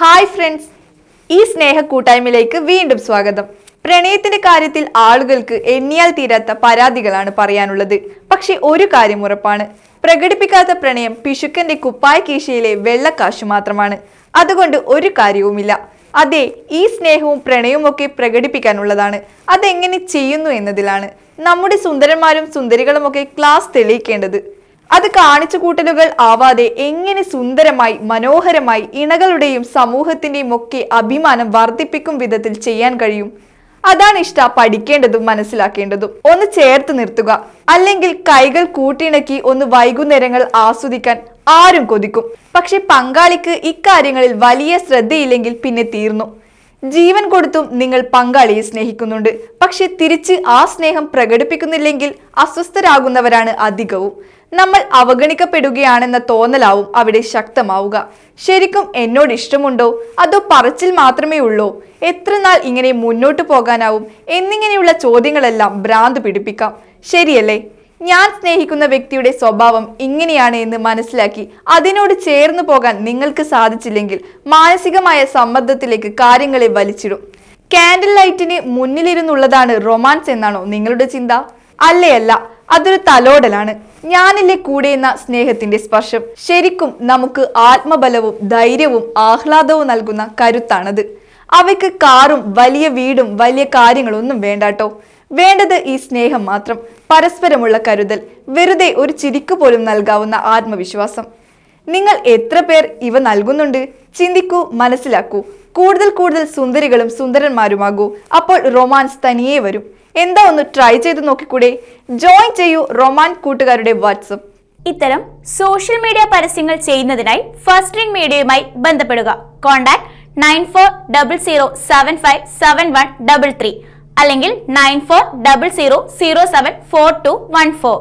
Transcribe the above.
hi friends ഈ സ്നേഹ കൂട്ടായ്മയിലേക്ക് വീണ്ടും സ്വാഗതം പ്രണയത്തിന്റെ കാര്യത്തിൽ ആളുകൾക്ക് എണ്ണിയാൽ തീരാത്ത പരാതികളാണ് പറയാനുള്ളത് പക്ഷെ ഒരു കാര്യം ഉറപ്പാണ് പ്രകടിപ്പിക്കാത്ത പ്രണയം പിശുക്കന്റെ കുപ്പായ കീശയിലെ വെള്ളക്കാശു മാത്രമാണ് അതുകൊണ്ട് ഒരു കാര്യവുമില്ല അതെ ഈ സ്നേഹവും പ്രണയവും ഒക്കെ പ്രകടിപ്പിക്കാനുള്ളതാണ് അതെങ്ങനെ ചെയ്യുന്നു എന്നതിലാണ് നമ്മുടെ സുന്ദരന്മാരും സുന്ദരികളും ഒക്കെ ക്ലാസ് തെളിയിക്കേണ്ടത് അത് കാണിച്ചു കൂട്ടലുകൾ ആവാതെ എങ്ങനെ സുന്ദരമായി മനോഹരമായി ഇണകളുടെയും സമൂഹത്തിന്റെയും ഒക്കെ അഭിമാനം വർദ്ധിപ്പിക്കും വിധത്തിൽ ചെയ്യാൻ കഴിയും അതാണ് ഇഷ്ട പഠിക്കേണ്ടതും മനസ്സിലാക്കേണ്ടതും ഒന്ന് ചേർത്ത് നിർത്തുക അല്ലെങ്കിൽ കൈകൾ കൂട്ടിയിണക്കി ഒന്ന് വൈകുന്നേരങ്ങൾ ആസ്വദിക്കാൻ ആരും കൊതിക്കും പക്ഷെ പങ്കാളിക്ക് ഇക്കാര്യങ്ങളിൽ വലിയ ശ്രദ്ധയില്ലെങ്കിൽ പിന്നെ തീർന്നു ജീവൻ കൊടുത്തും നിങ്ങൾ പങ്കാളിയെ സ്നേഹിക്കുന്നുണ്ട് പക്ഷെ തിരിച്ച് ആ സ്നേഹം പ്രകടിപ്പിക്കുന്നില്ലെങ്കിൽ അസ്വസ്ഥരാകുന്നവരാണ് അധികവും നമ്മൾ അവഗണിക്കപ്പെടുകയാണെന്ന തോന്നലാവും അവിടെ ശക്തമാവുക ശരിക്കും എന്നോട് ഇഷ്ടമുണ്ടോ അതോ പറച്ചിൽ മാത്രമേ ഉള്ളോ എത്ര നാൾ ഇങ്ങനെ മുന്നോട്ട് പോകാനാവും എന്നിങ്ങനെയുള്ള ചോദ്യങ്ങളെല്ലാം ഭ്രാന്ത് പിടിപ്പിക്കാം ശരിയല്ലേ ഞാൻ സ്നേഹിക്കുന്ന വ്യക്തിയുടെ സ്വഭാവം ഇങ്ങനെയാണ് എന്ന് മനസ്സിലാക്കി അതിനോട് ചേർന്നു പോകാൻ നിങ്ങൾക്ക് സാധിച്ചില്ലെങ്കിൽ മാനസികമായ സമ്മർദ്ദത്തിലേക്ക് കാര്യങ്ങളെ വലിച്ചിടും കാൻഡിൽ ലൈറ്റിന് മുന്നിലിരുന്നുള്ളതാണ് റൊമാൻസ് എന്നാണോ നിങ്ങളുടെ ചിന്ത അല്ലയല്ല അതൊരു തലോടലാണ് ഞാനില്ലേ കൂടെ എന്ന സ്നേഹത്തിന്റെ സ്പർശം ശരിക്കും നമുക്ക് ആത്മബലവും ധൈര്യവും ആഹ്ലാദവും നൽകുന്ന കരുത്താണത് അവയ്ക്ക് കാറും വലിയ വീടും വലിയ കാര്യങ്ങളൊന്നും വേണ്ടാട്ടോ വേണ്ടത് ഈ സ്നേഹം മാത്രം പരസ്പരമുള്ള കരുതൽ വെറുതെ ഒരു ചിരിക്കു പോലും നൽകാവുന്ന ആത്മവിശ്വാസം നിങ്ങൾ എത്ര പേർ ഇവ നൽകുന്നുണ്ട് ചിന്തിക്കൂ മനസ്സിലാക്കൂ കൂടുതൽ കൂടുതൽ സുന്ദരികളും സുന്ദരന്മാരുമാകൂ അപ്പോൾ റൊമാൻസ് തനിയെ വരും എന്താ ഒന്ന് ട്രൈ ചെയ്ത് നോക്കിക്കൂടെ ജോയിൻ ചെയ്യൂ റൊമാൻ കൂട്ടുകാരുടെ വാട്സപ്പ് ഇത്തരം സോഷ്യൽ മീഡിയ പരസ്യങ്ങൾ ചെയ്യുന്നതിനായി ഫസ്റ്റ് റിംഗ് മീഡിയയുമായി ബന്ധപ്പെടുക contact nine four double zero seven five seven one double three അല്ലെങ്കിൽ nine four double zero zero seven four two one four